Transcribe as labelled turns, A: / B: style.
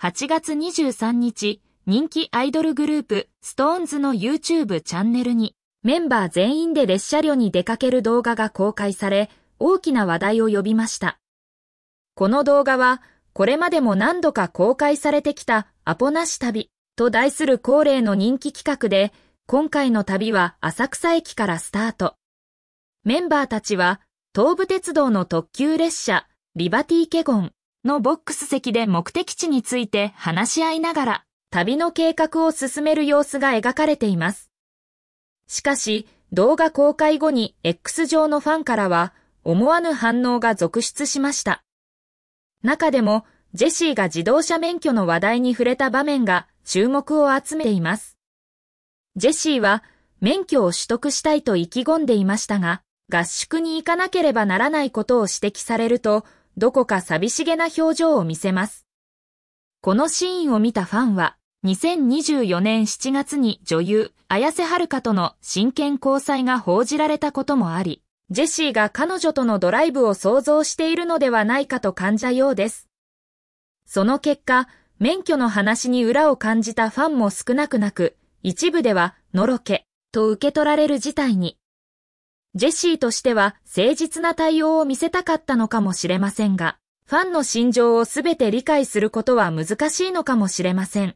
A: 8月23日、人気アイドルグループ、ストーンズの YouTube チャンネルに、メンバー全員で列車両に出かける動画が公開され、大きな話題を呼びました。この動画は、これまでも何度か公開されてきたアポなし旅と題する恒例の人気企画で、今回の旅は浅草駅からスタート。メンバーたちは、東武鉄道の特急列車、リバティケゴン、のボックス席で目的地について話し合いながら旅の計画を進める様子が描かれています。しかし、動画公開後に X 上のファンからは思わぬ反応が続出しました。中でも、ジェシーが自動車免許の話題に触れた場面が注目を集めています。ジェシーは免許を取得したいと意気込んでいましたが、合宿に行かなければならないことを指摘されると、どこか寂しげな表情を見せます。このシーンを見たファンは、2024年7月に女優、綾瀬はるかとの真剣交際が報じられたこともあり、ジェシーが彼女とのドライブを想像しているのではないかと感じたようです。その結果、免許の話に裏を感じたファンも少なくなく、一部では、のろけ、と受け取られる事態に。ジェシーとしては誠実な対応を見せたかったのかもしれませんが、ファンの心情をすべて理解することは難しいのかもしれません。